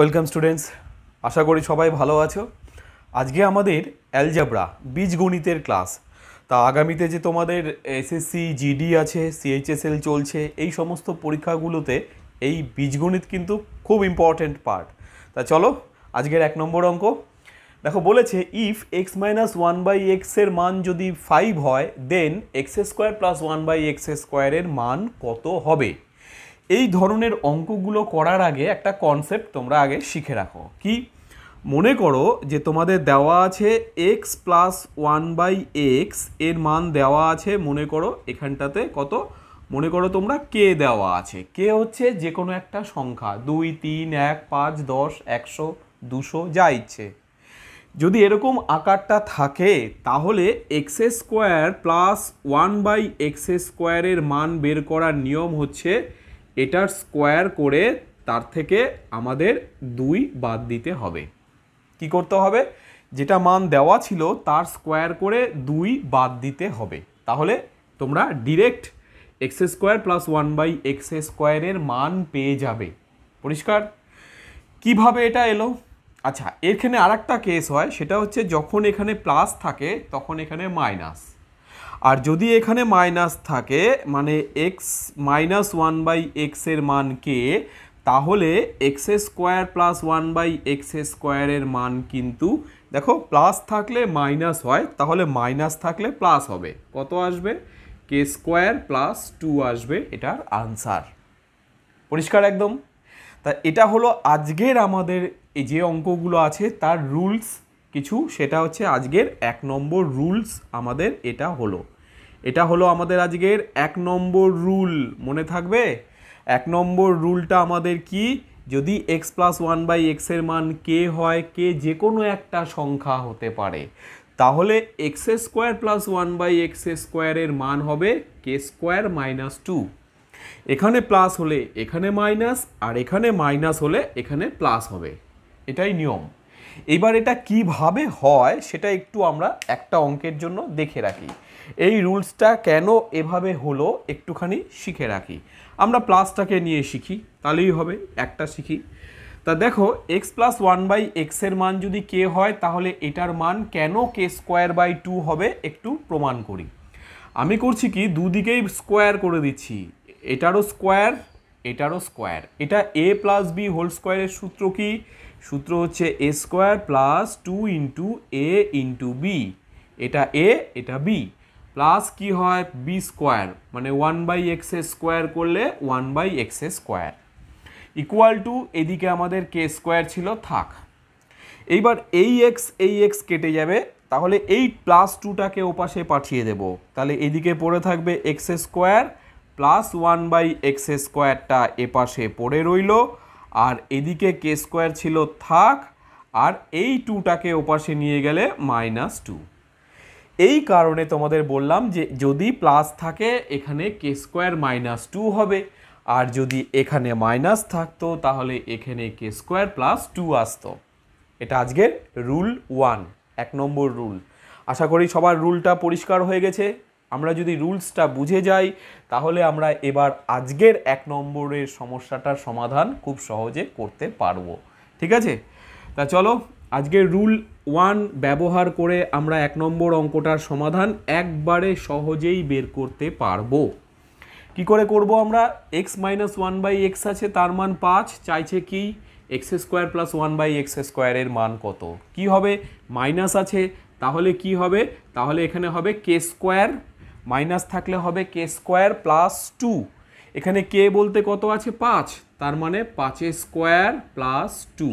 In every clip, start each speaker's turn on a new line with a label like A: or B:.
A: Welcome students আশা করি সবাই ভালো আছো আজকে আমাদের অ্যালজাবরা বীজগণিতের ক্লাস তা আগামীতে যে তোমাদের এসএসসি জিডি আছে সিএইচএসএল চলছে এই সমস্ত পরীক্ষাগুলোতে এই বীজগণিত কিন্তু খুব ইম্পর্ট্যান্ট পার্ট তা চলো আজকের এক নম্বর অঙ্ক দেখো বলেছে if X minus one by এক্সের মান যদি ফাইভ হয় then X square plus one by X স্কোয়ারের মান কত হবে এই ধরনের অঙ্কগুলো করার আগে একটা কনসেপ্ট তোমরা আগে শিখে রাখো কি মনে করো যে তোমাদের দেওয়া আছে X plus one by X এর মান দেওয়া আছে মনে করো এখানটাতে কত মনে করো তোমরা কে দেওয়া আছে কে হচ্ছে যে কোনো একটা সংখ্যা দুই তিন এক পাঁচ দশ একশো দুশো যা ইচ্ছে যদি এরকম আকারটা থাকে তাহলে X square plus one by X স্কোয়ারের মান বের করার নিয়ম হচ্ছে এটার স্কোয়ার করে তার থেকে আমাদের দুই বাদ দিতে হবে কি করতে হবে যেটা মান দেওয়া ছিল তার স্কোয়ার করে দুই বাদ দিতে হবে তাহলে তোমরা direct X square plus one by X স্কোয়ারের মান পেয়ে যাবে পরিষ্কার কিভাবে এটা এলো আচ্ছা এখানে আর কেস হয় সেটা হচ্ছে যখন এখানে প্লাস থাকে তখন এখানে মাইনাস আর যদি এখানে মাইনাস থাকে মানে এক্স মাইনাস ওয়ান বাই এক্সের মান কে তাহলে X square plus one by X স্কোয়ারের মান কিন্তু দেখো প্লাস থাকলে মাইনাস হয় তাহলে মাইনাস থাকলে প্লাস হবে কত আসবে কে স্কোয়ার প্লাস টু আসবে এটার আনসার পরিষ্কার একদম তা এটা হলো আজকের আমাদের এই যে অঙ্কগুলো আছে তার রুলস কিছু সেটা হচ্ছে আজকের এক নম্বর রুলস আমাদের এটা হলো এটা হলো আমাদের আজকের এক নম্বর রুল মনে থাকবে এক নম্বর রুলটা আমাদের কি যদি এক্স প্লাস ওয়ান বাই এক্সের মান কে হয় কে যে কোনো একটা সংখ্যা হতে পারে তাহলে X square plus one by X স্কোয়ারের মান হবে কে স্কোয়ার মাইনাস টু এখানে প্লাস হলে এখানে মাইনাস আর এখানে মাইনাস হলে এখানে প্লাস হবে এটাই নিয়ম এবার এটা কিভাবে হয় সেটা একটু আমরা একটা অঙ্কের জন্য দেখে রাখি এই রুলসটা কেন এভাবে হলো একটুখানি শিখে রাখি আমরা প্লাসটাকে নিয়ে শিখি তাহলেই হবে একটা শিখি তা দেখো এক্স প্লাস ওয়ান বাই এক্সের মান যদি কে হয় তাহলে এটার মান কেন কে স্কোয়ার বাই টু হবে একটু প্রমাণ করি আমি করছি কি দুদিকেই স্কোয়ার করে দিচ্ছি এটারও স্কোয়ার এটারও স্কোয়ার এটা এ প্লাস বি হোল স্কোয়ারের সূত্র কি সূত্র হচ্ছে A square plus two into A into B এটা এ এটা বি প্লাস কি হয় বি স্কোয়ার মানে ওয়ান বাই এক্স স্কোয়ার করলে one by X square equal to এদিকে আমাদের কে স্কোয়ার ছিল থাক এইবার এই এক্স এই এক্স কেটে যাবে তাহলে এই প্লাস টুটাকে ওপাশে পাঠিয়ে দেব তাহলে এদিকে পড়ে থাকবে X square plus one by X স্কোয়ারটা এপাশে পড়ে রইল আর এদিকে কে স্কোয়ার ছিল থাক আর এই টুটাকে ওপাশে নিয়ে গেলে মাইনাস টু এই কারণে তোমাদের বললাম যে যদি প্লাস থাকে এখানে কে স্কোয়ার মাইনাস টু হবে আর যদি এখানে মাইনাস থাকতো তাহলে এখানে কে স্কোয়ার প্লাস টু আসতো এটা আজকের রুল ওয়ান এক নম্বর রুল আশা করি সবার রুলটা পরিষ্কার হয়ে গেছে আমরা যদি রুলসটা বুঝে যাই তাহলে আমরা এবার আজকের এক নম্বরের সমস্যাটার সমাধান খুব সহজে করতে পারবো ঠিক আছে তা চলো আজকের রুল ওয়ান ব্যবহার করে আমরা এক নম্বর অঙ্কটার সমাধান একবারে সহজেই বের করতে পারবো কি করে করব আমরা X minus one by X আছে তার মান পাঁচ চাইছে কি X square plus one by X স্কোয়ারের মান কত কি হবে মাইনাস আছে তাহলে কি হবে তাহলে এখানে হবে কে স্কোয়ার মাইনাস থাকলে হবে কে স্কোয়ার প্লাস টু এখানে কে বলতে কত আছে পাঁচ তার মানে পাঁচে স্কোয়ার প্লাস টু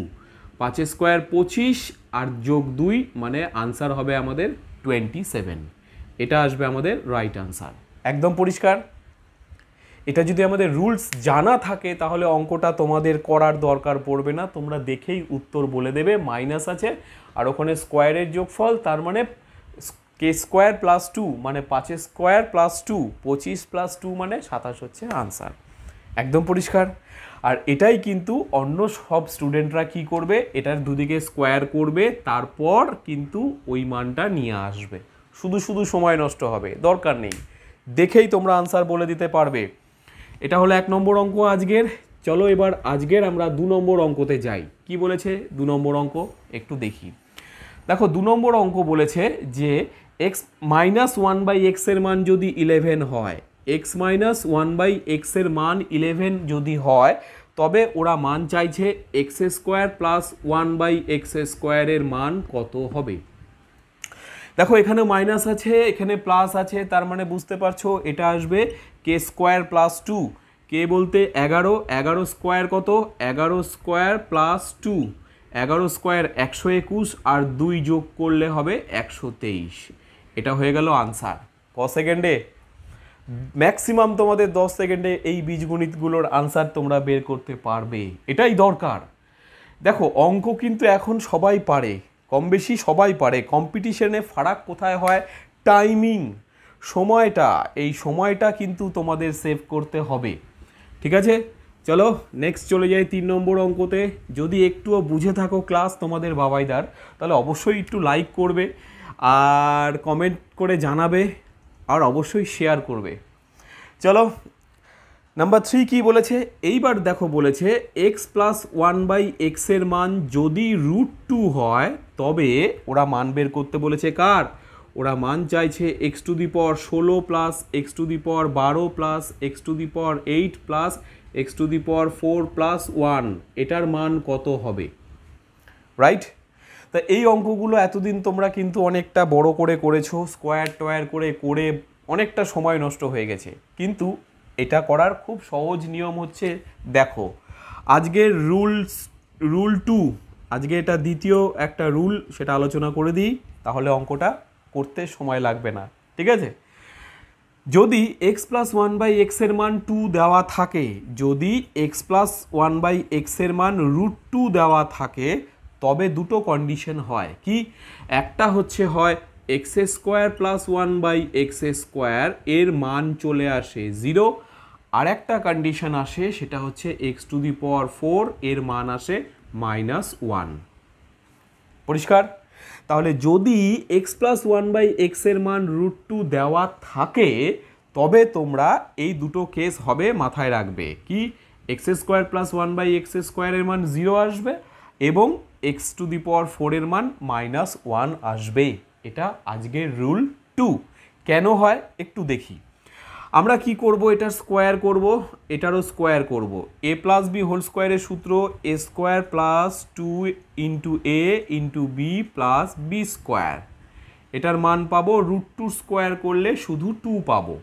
A: পাঁচে স্কোয়ার পঁচিশ আর যোগ দুই মানে আনসার হবে আমাদের টোয়েন্টি সেভেন এটা আসবে আমাদের রাইট আনসার একদম পরিষ্কার এটা যদি আমাদের রুলস জানা থাকে তাহলে অঙ্কটা তোমাদের করার দরকার পড়বে না তোমরা দেখেই উত্তর বলে দেবে মাইনাস আছে আর ওখানে স্কোয়ারের যোগফল তার মানে কে স্কোয়ার প্লাস টু মানে পাঁচের স্কোয়ার প্লাস টু পঁচিশ প্লাস টু মানে সাতাশ হচ্ছে আনসার একদম পরিষ্কার আর এটাই কিন্তু অন্য সব স্টুডেন্টরা কি করবে এটার দুদিকে স্কোয়ার করবে তারপর কিন্তু ওই মানটা নিয়ে আসবে শুধু শুধু সময় নষ্ট হবে দরকার নেই দেখেই তোমরা আনসার বলে দিতে পারবে এটা হলো এক নম্বর অঙ্ক আজকের চলো এবার আজকের আমরা দু নম্বর অঙ্কতে যাই কি বলেছে দু নম্বর অঙ্ক একটু দেখি দেখো দু নম্বর অঙ্ক বলেছে যে এক্স মাইনাস ওয়ান বাই এক্সের মান যদি ইলেভেন হয় এক্স মাইনাস ওয়ান বাই এক্সের মান ইলেভেন যদি হয় তবে ওরা মান চাইছে X square plus one by X স্কোয়ারের মান কত হবে দেখো এখানে মাইনাস আছে এখানে প্লাস আছে তার মানে বুঝতে পারছো এটা আসবে K square plus two K বলতে এগারো এগারো স্কোয়ার কত এগারো স্কোয়ার প্লাস টু এগারো স্কোয়ার একশো একুশ আর দুই যোগ করলে হবে একশো তেইশ এটা হয়ে গেল আনসার ক সেকেন্ডে ম্যাক্সিমাম তোমাদের দশ সেকেন্ডে এই বীজগণিতগুলোর আনসার তোমরা বের করতে পারবে এটাই দরকার দেখো অঙ্ক কিন্তু এখন সবাই পারে কম বেশি সবাই পারে কম্পিটিশনে ফারাক কোথায় হয় টাইমিং সময়টা এই সময়টা কিন্তু তোমাদের সেভ করতে হবে ঠিক আছে চলো নেক্সট চলে যাই তিন নম্বর অঙ্কতে যদি একটুও বুঝে থাকো ক্লাস তোমাদের বাবাইদার তাহলে অবশ্যই একটু লাইক করবে আর কমেন্ট করে জানাবে আর অবশ্যই শেয়ার করবে চলো নাম্বার থ্রি কী বলেছে এইবার দেখো বলেছে এক্স প্লাস ওয়ান বাই এক্সের মান যদি রুট টু হয় তবে ওরা মান বের করতে বলেছে কার ওরা মান চাইছে এক্স টু দি পর ষোলো প্লাস এক্স টু দি পর বারো plus X to the power eight plus X to the power four plus one এটার মান কত হবে রাইট তা এই অঙ্কগুলো এতদিন তোমরা কিন্তু অনেকটা বড় করে করেছো স্কোয়ার টয়ার করে করে অনেকটা সময় নষ্ট হয়ে গেছে কিন্তু এটা করার খুব সহজ নিয়ম হচ্ছে দেখো আজকের রুলস রুল টু আজকে এটা দ্বিতীয় একটা রুল সেটা আলোচনা করে দিই তাহলে অঙ্কটা করতে সময় লাগবে না ঠিক আছে যদি এক্স প্লাস ওয়ান বাই এক্সের মান টু দেওয়া থাকে যদি এক্স প্লাস ওয়ান বাই এক্সের মান রুট টু দেওয়া থাকে তবে দুটো কন্ডিশন হয় কি একটা হচ্ছে হয় X square plus one by X square এর মান চলে আসে জিরো আর একটা কন্ডিশন আসে সেটা হচ্ছে x to the power four এর মান আসে মাইনাস ওয়ান পরিষ্কার তাহলে যদি এক্স প্লাস ওয়ান বাই এক্সের মান রুট টু দেওয়া থাকে তবে তোমরা এই দুটো কেস হবে মাথায় রাখবে কি X square plus one by X স্কোয়ারের মান জিরো আসবে এবং এক্স টু দি পাওয়ার ফোরের মান মাইনাস ওয়ান আসবে এটা আজকের রুল টু কেন হয় একটু দেখি আমরা কি করব এটার স্কোয়ার করব এটারও স্কোয়ার করব এ প্লাস বি হোল স্কোয়ারের সূত্র A square plus two into A into B plus B square এটার মান পাবো রুট টু স্কোয়ার করলে শুধু টু পাবো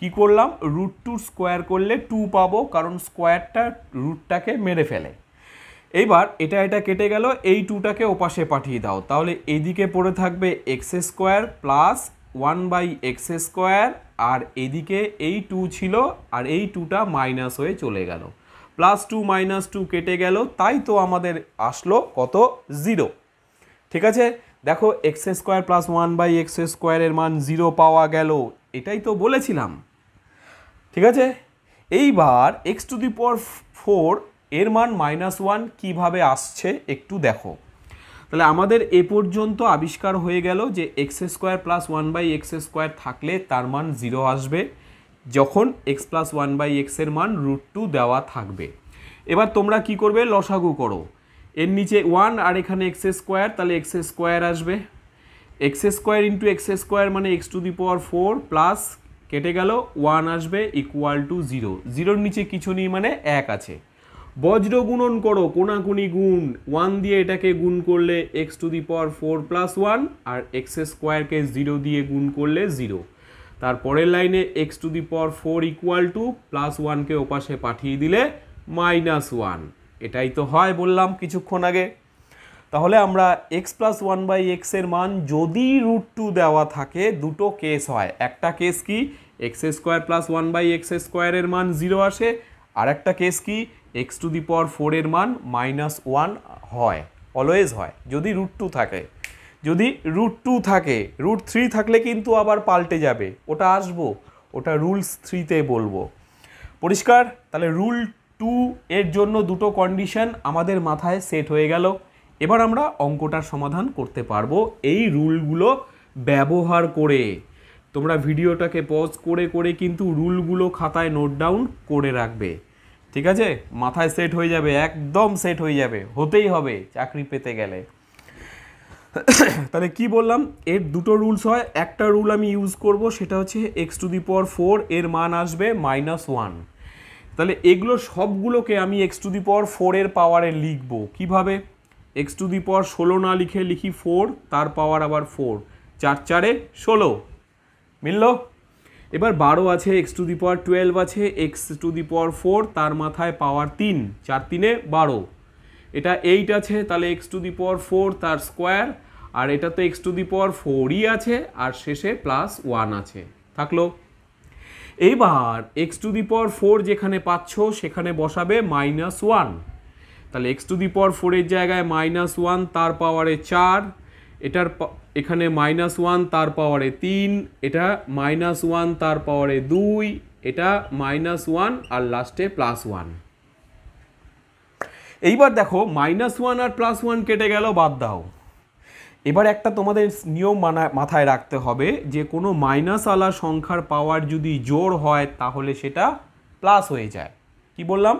A: কি করলাম রুট টু স্কোয়ার করলে টু পাবো কারণ স্কোয়ারটা রুটটাকে মেরে ফেলে এইবার এটা এটা কেটে গেল এই টুটাকে ওপাশে পাঠিয়ে দাও তাহলে এদিকে পড়ে থাকবে X square plus one by X square আর এদিকে এই টু ছিল আর এই টুটা মাইনাস হয়ে চলে গেল প্লাস টু মাইনাস টু কেটে গেল তাই তো আমাদের আসলো কত জিরো ঠিক আছে দেখো X square plus one by X স্কোয়ারের মান জিরো পাওয়া গেল এটাই তো বলেছিলাম ঠিক আছে এইবার x to the power four এর মান মাইনাস ওয়ান কীভাবে আসছে একটু দেখো তাহলে আমাদের এ পর্যন্ত আবিষ্কার হয়ে গেল যে X square plus one by X square থাকলে তার মান জিরো আসবে যখন এক্স প্লাস ওয়ান বাই এক্সের মান রুট টু দেওয়া থাকবে এবার তোমরা কি করবে লসাগু করো এর নিচে ওয়ান আর এখানে এক্স স্কোয়ার তাহলে এক্স স্কোয়ার আসবে X square into X square মানে X to the power four plus কেটে গেল ওয়ান আসবে ইকুয়াল টু জিরো জিরোর নিচে কিছু নেই মানে এক আছে বজ্র গুণন করো কোনাকুনি গুণ ওয়ান দিয়ে এটাকে গুণ করলে X to the power four plus one আর এক্স স্কোয়ারকে জিরো দিয়ে গুণ করলে জিরো তার পরের লাইনে X to the power four equal to plus ওয়ানকে ওপাশে পাঠিয়ে দিলে মাইনাস ওয়ান এটাই তো হয় বললাম কিছুক্ষণ আগে তাহলে আমরা এক্স প্লাস ওয়ান বাই এক্সের মান যদি রুট টু দেওয়া থাকে দুটো কেস হয় একটা কেস কি X square plus one by X স্কোয়ারের মান জিরো আসে আর একটা কেস কি এক্স টু দি পাওয়ার ফোরের মান মাইনাস ওয়ান হয় অলওয়েজ হয় যদি রুট টু থাকে যদি রুট টু থাকে রুট থ্রি থাকলে কিন্তু আবার পাল্টে যাবে ওটা আসবো ওটা রুলস থ্রিতে বলবো পরিষ্কার তাহলে রুল টু এর জন্য দুটো কন্ডিশন আমাদের মাথায় সেট হয়ে গেল এবার আমরা অঙ্কটার সমাধান করতে পারবো এই রুলগুলো ব্যবহার করে তোমরা ভিডিওটাকে পজ করে করে কিন্তু রুলগুলো খাতায় নোট ডাউন করে রাখবে ঠিক আছে মাথায় সেট হয়ে যাবে একদম সেট হয়ে যাবে হতেই হবে চাকরি পেতে গেলে তাহলে কি বললাম এর দুটো রুলস হয় একটা রুল আমি ইউজ করব সেটা হচ্ছে x to the power four এর মান আসবে মাইনাস ওয়ান তাহলে এগুলো সবগুলোকে আমি এক্স টু দি পাওয়ার ফোরের পাওয়ারে লিখবো কিভাবে এক্স টু দি পাওয়ার ষোলো না লিখে লিখি ফোর তার পাওয়ার আবার ফোর চার চারে ষোলো মিলল এবার বারো আছে x to the power twelve আছে x to the power four তার মাথায় পাওয়ার তিন চার তিনে বারো এটা এইট আছে তাহলে x to the power four তার স্কোয়ার আর এটা তো এক্স টু দি পাওয়ার ফোরই আছে আর শেষে প্লাস ওয়ান আছে থাকলো এইবার x to the power four যেখানে পাচ্ছ সেখানে বসাবে মাইনাস ওয়ান তাহলে এক্স টু দি পাওয়ার ফোরের জায়গায় মাইনাস ওয়ান তার পাওয়ারে চার এটার এখানে মাইনাস ওয়ান তার পাওয়ারে তিন এটা মাইনাস ওয়ান তার পাওয়ারে দুই এটা মাইনাস ওয়ান আর লাস্টে প্লাস ওয়ান এইবার দেখো মাইনাস ওয়ান আর প্লাস ওয়ান কেটে গেল বাদ দাও এবার একটা তোমাদের নিয়ম মানা মাথায় রাখতে হবে যে কোনো মাইনাস আলা সংখ্যার পাওয়ার যদি জোর হয় তাহলে সেটা প্লাস হয়ে যায় কি বললাম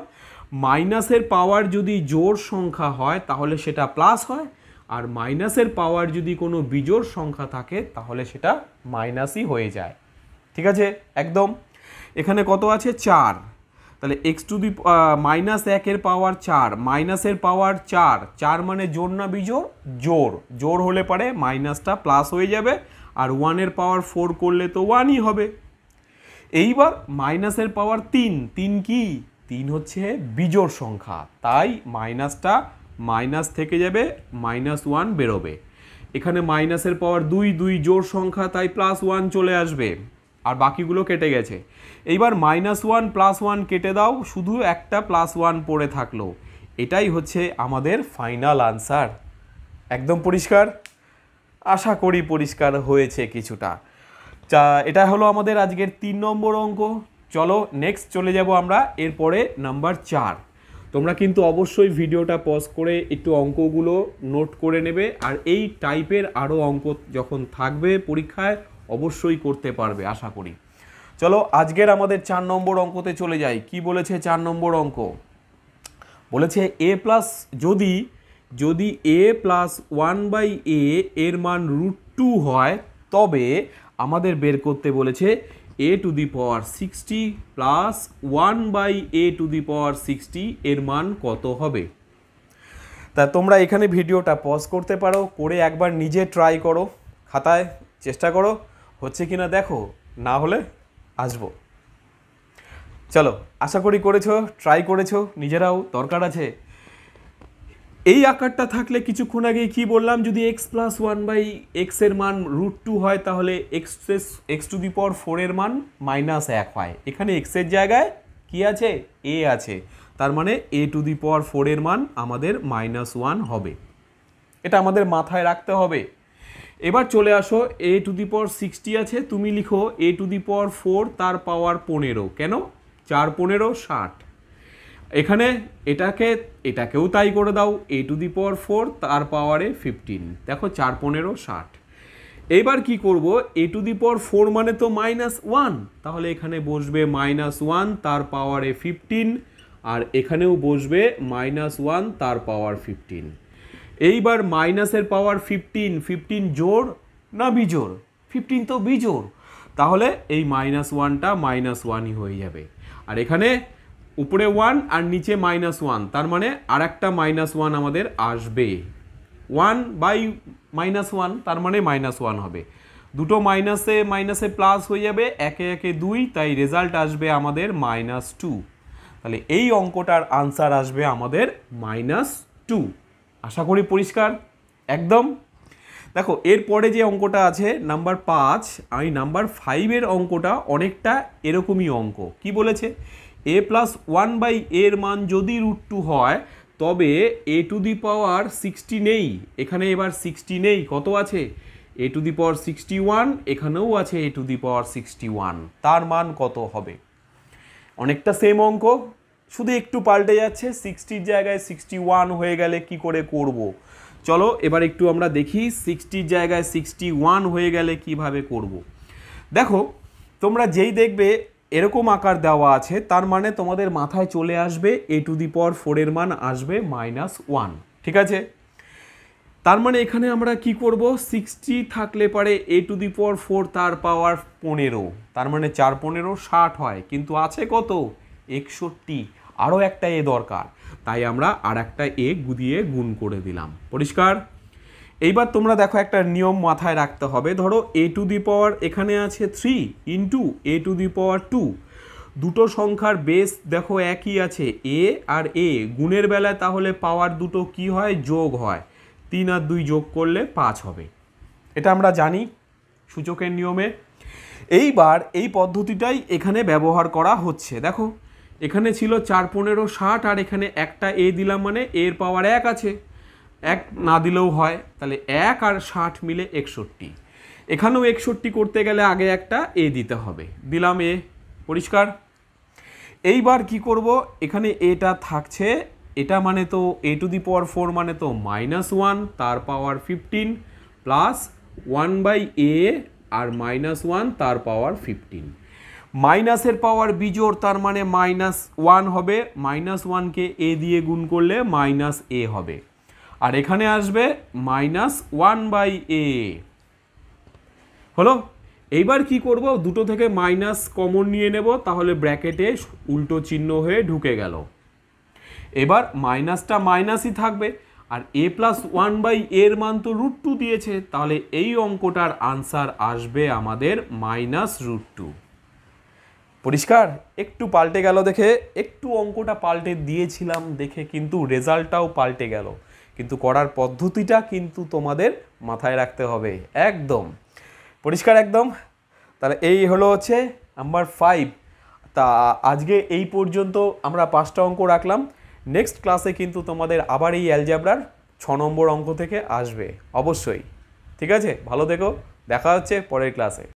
A: মাইনাসের পাওয়ার যদি জোর সংখ্যা হয় তাহলে সেটা প্লাস হয় আর মাইনাসের পাওয়ার যদি কোনো বিজোড় সংখ্যা থাকে তাহলে সেটা মাইনাসই হয়ে যায় ঠিক আছে একদম এখানে কত আছে চার তাহলে এক্স টু দি মাইনাস একের পাওয়ার চার মাইনাসের পাওয়ার চার চার মানে জোর না বিজোর জোর জোর হলে পারে মাইনাসটা প্লাস হয়ে যাবে আর ওয়ানের পাওয়ার ফোর করলে তো ওয়ানই হবে এইবার মাইনাসের পাওয়ার তিন তিন কি তিন হচ্ছে বিজোড় সংখ্যা তাই মাইনাসটা মাইনাস থেকে যাবে মাইনাস ওয়ান বেরোবে এখানে মাইনাসের পাওয়ার দুই দুই জোর সংখ্যা তাই প্লাস ওয়ান চলে আসবে আর বাকিগুলো কেটে গেছে এইবার মাইনাস ওয়ান প্লাস ওয়ান কেটে দাও শুধু একটা প্লাস ওয়ান পড়ে থাকলো এটাই হচ্ছে আমাদের ফাইনাল আনসার একদম পরিষ্কার আশা করি পরিষ্কার হয়েছে কিছুটা যা এটা হলো আমাদের আজকের তিন নম্বর অঙ্ক চলো নেক্সট চলে যাব আমরা এরপরে নাম্বার চার তোমরা কিন্তু অবশ্যই ভিডিওটা পজ করে একটু অঙ্কগুলো নোট করে নেবে আর এই টাইপের আরও অঙ্ক যখন থাকবে পরীক্ষায় অবশ্যই করতে পারবে আশা করি চলো আজকের আমাদের চার নম্বর অঙ্কতে চলে যাই কি বলেছে চার নম্বর অঙ্ক বলেছে এ প্লাস যদি যদি a plus one by a এর মান রুট টু হয় তবে আমাদের বের করতে বলেছে a to the power sixty plus one by a to the power sixty এর মান কত হবে তা তোমরা এখানে ভিডিওটা পজ করতে পারো করে একবার নিজে ট্রাই করো খাতায় চেষ্টা করো হচ্ছে কি না দেখো না হলে আসবো চলো আশা করি করেছো ট্রাই করেছো নিজেরাও দরকার আছে এই আকারটা থাকলে কিছুক্ষণ আগে কি বললাম যদি এক্স প্লাস ওয়ান বাই এক্সের মান রুট টু হয় তাহলে এক্স এক্স টু দি পর ফোরের মান মাইনাস এক হয় এখানে এক্সের জায়গায় কি আছে এ আছে তার মানে এ টু দি পর ফোরের মান আমাদের মাইনাস ওয়ান হবে এটা আমাদের মাথায় রাখতে হবে এবার চলে আসো এ টু দি পর সিক্সটি আছে তুমি লিখো এ টু দি পর ফোর তার পাওয়ার পনেরো কেন চার পনেরো ষাট এখানে এটাকে এটাকেও তাই করে দাও এ টু দি পাওয়ার ফোর তার পাওয়ারে ফিফটিন দেখো চার পনেরো ষাট এবার কি করব এ টু দি পাওয়ার ফোর মানে তো মাইনাস ওয়ান তাহলে এখানে বসবে মাইনাস ওয়ান তার পাওয়ারে ফিফটিন আর এখানেও বসবে মাইনাস ওয়ান তার পাওয়ার ফিফটিন এইবার মাইনাসের পাওয়ার ফিফটিন ফিফটিন জোর না বিজোর ফিফটিন তো বিজোর তাহলে এই মাইনাস ওয়ানটা মাইনাস ওয়ানই হয়ে যাবে আর এখানে উপরে ওয়ান আর নিচে মাইনাস ওয়ান তার মানে আর একটা মাইনাস ওয়ান আমাদের আসবে ওয়ান বাই মাইনাস ওয়ান তার মানে মাইনাস ওয়ান হবে দুটো মাইনাসে মাইনাসে প্লাস হয়ে যাবে একে একে দুই তাই রেজাল্ট আসবে আমাদের মাইনাস টু তাহলে এই অঙ্কটার আনসার আসবে আমাদের মাইনাস টু আশা করি পরিষ্কার একদম দেখো এরপরে যে অঙ্কটা আছে নাম্বার পাঁচ আমি নাম্বার ফাইভের অঙ্কটা অনেকটা এরকমই অঙ্ক কি বলেছে এ প্লাস ওয়ান বাই এর মান যদি রুট টু হয় তবে এ টু দি পাওয়ার সিক্সটি নেই এখানে এবার সিক্সটি নেই কত আছে a to the power sixty one এখানেও আছে a to the power sixty one তার মান কত হবে অনেকটা সেম অঙ্ক শুধু একটু পাল্টে যাচ্ছে সিক্সটির জায়গায় সিক্সটি ওয়ান হয়ে গেলে কি করে করব। চলো এবার একটু আমরা দেখি সিক্সটির জায়গায় সিক্সটি ওয়ান হয়ে গেলে কিভাবে করব। দেখো তোমরা যেই দেখবে এরকম আকার দেওয়া আছে তার মানে তোমাদের মাথায় চলে আসবে এ টু দি পর ফোরের মান আসবে মাইনাস ওয়ান ঠিক আছে তার মানে এখানে আমরা কি করব সিক্সটি থাকলে পারে এ টু দি পর ফোর তার পাওয়ার পনেরো তার মানে চার পনেরো ষাট হয় কিন্তু আছে কত একষট্টি আরও একটা এ দরকার তাই আমরা আর একটা এ গুদিয়ে গুণ করে দিলাম পরিষ্কার এইবার তোমরা দেখো একটা নিয়ম মাথায় রাখতে হবে ধরো এ টু দি পাওয়ার এখানে আছে three into a to the power two দুটো সংখ্যার বেস দেখো একই আছে এ আর এ গুণের বেলায় তাহলে পাওয়ার দুটো কি হয় যোগ হয় তিন আর দুই যোগ করলে পাঁচ হবে এটা আমরা জানি সূচকের নিয়মে এইবার এই পদ্ধতিটাই এখানে ব্যবহার করা হচ্ছে দেখো এখানে ছিল চার পনেরো ষাট আর এখানে একটা এ দিলাম মানে এর পাওয়ার এক আছে এক না দিলেও হয় তাহলে এক আর ষাট মিলে একষট্টি এখানেও একষট্টি করতে গেলে আগে একটা এ দিতে হবে দিলাম এ পরিষ্কার এইবার কি করব এখানে এটা থাকছে এটা মানে তো এ টু দি পাওয়ার ফোর মানে তো মাইনাস ওয়ান তার power fifteen plus one by a আর মাইনাস ওয়ান তার পাওয়ার ফিফটিন মাইনাসের পাওয়ার বিজোড় তার মানে মাইনাস ওয়ান হবে মাইনাস ওয়ানকে এ দিয়ে গুণ করলে মাইনাস এ হবে আর এখানে আসবে মাইনাস ওয়ান বাই এ হলো এইবার কি করব দুটো থেকে মাইনাস কমন নিয়ে নেব তাহলে ব্র্যাকেটে উল্টো চিহ্ন হয়ে ঢুকে গেল এবার মাইনাসটা মাইনাসই থাকবে আর এ প্লাস ওয়ান বাই এর মান তো রুট টু দিয়েছে তাহলে এই অঙ্কটার আনসার আসবে আমাদের মাইনাস রুট টু পরিষ্কার একটু পাল্টে গেল দেখে একটু অঙ্কটা পাল্টে দিয়েছিলাম দেখে কিন্তু রেজাল্টটাও পাল্টে গেল কিন্তু করার পদ্ধতিটা কিন্তু তোমাদের মাথায় রাখতে হবে একদম পরিষ্কার একদম তাহলে এই হলো হচ্ছে নাম্বার ফাইভ তা আজকে এই পর্যন্ত আমরা পাঁচটা অঙ্ক রাখলাম নেক্সট ক্লাসে কিন্তু তোমাদের আবার এই অ্যালজাবরার ছ নম্বর অঙ্ক থেকে আসবে অবশ্যই ঠিক আছে ভালো দেখো দেখা হচ্ছে পরের ক্লাসে